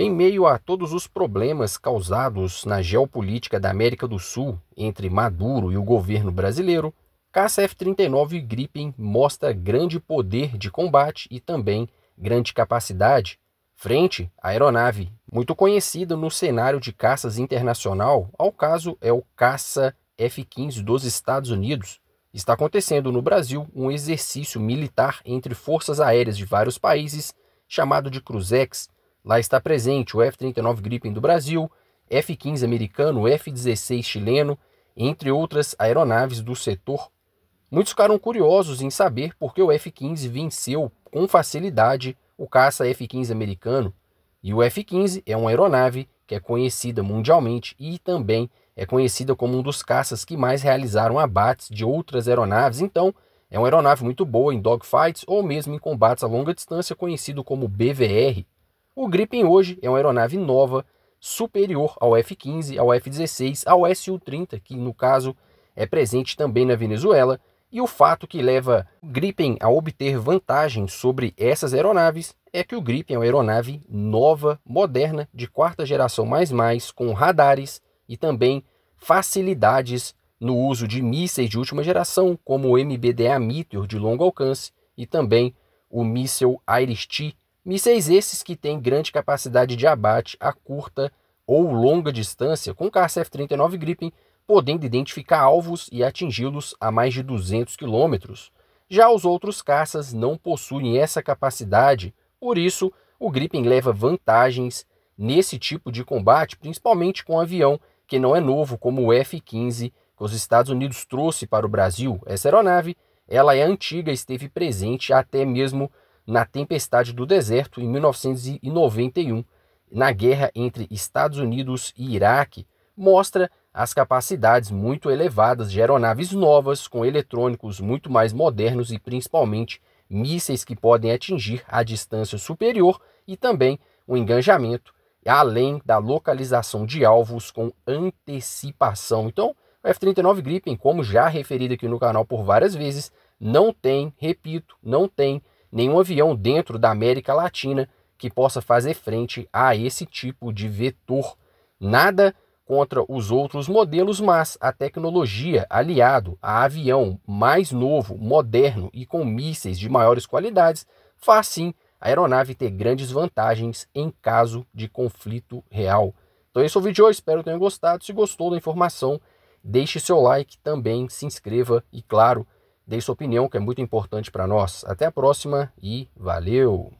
Em meio a todos os problemas causados na geopolítica da América do Sul entre Maduro e o governo brasileiro, caça F-39 Gripen mostra grande poder de combate e também grande capacidade frente à aeronave muito conhecida no cenário de caças internacional, ao caso é o caça F-15 dos Estados Unidos. Está acontecendo no Brasil um exercício militar entre forças aéreas de vários países chamado de Cruzex Lá está presente o F-39 Gripen do Brasil, F-15 americano, F-16 chileno, entre outras aeronaves do setor. Muitos ficaram curiosos em saber por que o F-15 venceu com facilidade o caça F-15 americano. E o F-15 é uma aeronave que é conhecida mundialmente e também é conhecida como um dos caças que mais realizaram abates de outras aeronaves. Então, é uma aeronave muito boa em dogfights ou mesmo em combates a longa distância, conhecido como BVR. O Gripen hoje é uma aeronave nova, superior ao F-15, ao F-16, ao Su-30, que no caso é presente também na Venezuela, e o fato que leva o Gripen a obter vantagem sobre essas aeronaves é que o Gripen é uma aeronave nova, moderna, de quarta geração mais mais, com radares e também facilidades no uso de mísseis de última geração, como o MBDA Meteor de longo alcance e também o míssil Iris-T Mísseis esses que têm grande capacidade de abate a curta ou longa distância, com caça f 39 Gripen podendo identificar alvos e atingi-los a mais de 200 quilômetros. Já os outros caças não possuem essa capacidade, por isso o Gripen leva vantagens nesse tipo de combate, principalmente com um avião que não é novo, como o F-15, que os Estados Unidos trouxe para o Brasil. Essa aeronave, ela é antiga, esteve presente até mesmo na Tempestade do Deserto, em 1991, na guerra entre Estados Unidos e Iraque, mostra as capacidades muito elevadas de aeronaves novas, com eletrônicos muito mais modernos e principalmente mísseis que podem atingir a distância superior e também o engajamento, além da localização de alvos com antecipação. Então, o F-39 Gripen, como já referido aqui no canal por várias vezes, não tem, repito, não tem nenhum avião dentro da América Latina que possa fazer frente a esse tipo de vetor. Nada contra os outros modelos, mas a tecnologia aliado a avião mais novo, moderno e com mísseis de maiores qualidades faz sim a aeronave ter grandes vantagens em caso de conflito real. Então esse é o vídeo de hoje, espero que tenham gostado. Se gostou da informação, deixe seu like também, se inscreva e claro, Dei sua opinião, que é muito importante para nós. Até a próxima e valeu!